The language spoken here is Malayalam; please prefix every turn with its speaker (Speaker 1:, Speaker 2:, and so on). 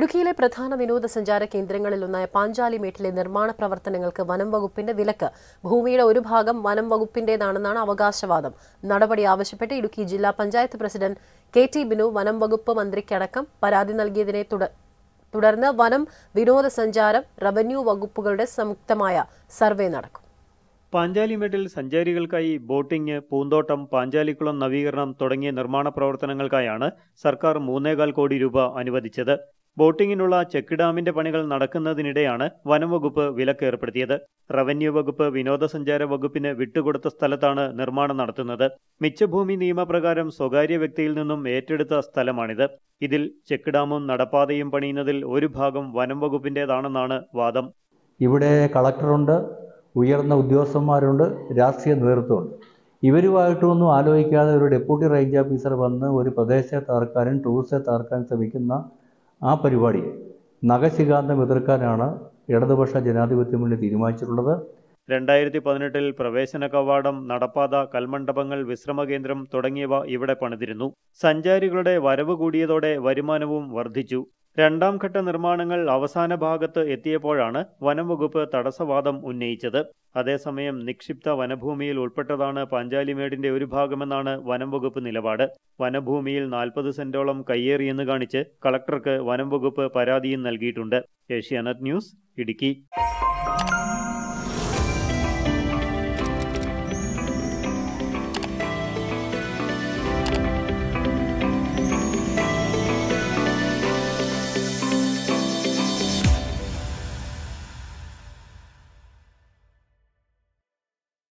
Speaker 1: ഇടുക്കിയിലെ പ്രധാന വിനോദസഞ്ചാര കേന്ദ്രങ്ങളിലൊന്നായ പാഞ്ചാലിമേട്ടിലെ നിർമ്മാണ പ്രവർത്തനങ്ങൾക്ക് വനം വകുപ്പിന്റെ വിലക്ക് ഭൂമിയുടെ ഒരു ഭാഗം വനം വകുപ്പിന്റേതാണെന്നാണ് അവകാശവാദം നടപടി ആവശ്യപ്പെട്ട് ഇടുക്കി ജില്ലാ panchayat president K T Binu വനം വകുപ്പ് മന്ത്രിക്കടക്കം പരാതി നൽകിയതിനെ തുടർന്ന് വനം വിനോദസഞ്ചാരം റവന്യൂ വകുപ്പുകളുടെ സംയുക്തമായ സർവേ നടക്കും
Speaker 2: പാഞ്ചാലിമേട്ടിൽ സഞ്ചാരികൾക്കായി ബോട്ടിംഗ് പൂന്തോട്ടം പാഞ്ചാലിക്കുളം നവീകരണം തുടങ്ങിയ നിർമ്മാണ പ്രവർത്തനങ്ങൾക്കായാണ് സർക്കാർ മൂന്നേകാൽ കോടി രൂപ അനുവദിച്ചത് ബോട്ടിങ്ങിനുള്ള ചെക്ക് ഡാമിന്റെ പണികൾ നടക്കുന്നതിനിടെയാണ് വനംവകുപ്പ് ഏർപ്പെടുത്തിയത് റവന്യൂ വകുപ്പ് വിനോദസഞ്ചാര വകുപ്പിന് വിട്ടുകൊടുത്ത സ്ഥലത്താണ് നിർമ്മാണം നടത്തുന്നത് മിച്ചഭൂമി നിയമപ്രകാരം സ്വകാര്യ വ്യക്തിയിൽ നിന്നും ഏറ്റെടുത്ത സ്ഥലമാണിത് ഇതിൽ ചെക്ക് ഡാമും നടപ്പാതയും പണിയുന്നതിൽ ഒരു ഭാഗം വനംവകുപ്പിന്റേതാണെന്നാണ് വാദം
Speaker 3: ഇവിടെ കളക്ടറുണ്ട് ഉയർന്ന ഉദ്യോഗസ്ഥന്മാരുണ്ട് രാഷ്ട്രീയ നേതൃത്വമുണ്ട് ഇവരുമായിട്ടൊന്നും ആലോചിക്കാതെ ഒരു ഡെപ്യൂട്ടി റേഞ്ച് ഓഫീസർ വന്ന് ഒരു പ്രദേശത്തെ തകർക്കാനും ടൂറിസ്റ്റെ തകർക്കാനും ശ്രമിക്കുന്ന ആ പരിപാടി നഖശികാന്തം എതിർക്കാനാണ് ഇടതുപക്ഷ ജനാധിപത്യ മുന്നണി തീരുമാനിച്ചിട്ടുള്ളത്
Speaker 2: രണ്ടായിരത്തി പതിനെട്ടിൽ പ്രവേശന കവാടം നടപ്പാത കൽമണ്ഡപങ്ങൾ വിശ്രമകേന്ദ്രം തുടങ്ങിയവ ഇവിടെ പണിതിരുന്നു സഞ്ചാരികളുടെ വരവ് കൂടിയതോടെ വരുമാനവും വർദ്ധിച്ചു രണ്ടാം ഘട്ട നിർമ്മാണങ്ങൾ അവസാന ഭാഗത്ത് എത്തിയപ്പോഴാണ് വനംവകുപ്പ് തടസ്സവാദം ഉന്നയിച്ചത് അതേസമയം നിക്ഷിപ്ത വനഭൂമിയിൽ ഉൾപ്പെട്ടതാണ് പാഞ്ചാലിമേടിന്റെ ഒരു ഭാഗമെന്നാണ് വനംവകുപ്പ് നിലപാട് വനഭൂമിയിൽ നാൽപ്പത് സെന്റോളം കയ്യേറിയെന്ന് കാണിച്ച് കളക്ടർക്ക് വനംവകുപ്പ് പരാതിയും നൽകിയിട്ടുണ്ട് ഏഷ്യാനെറ്റ് ന്യൂസ് ഇടുക്കി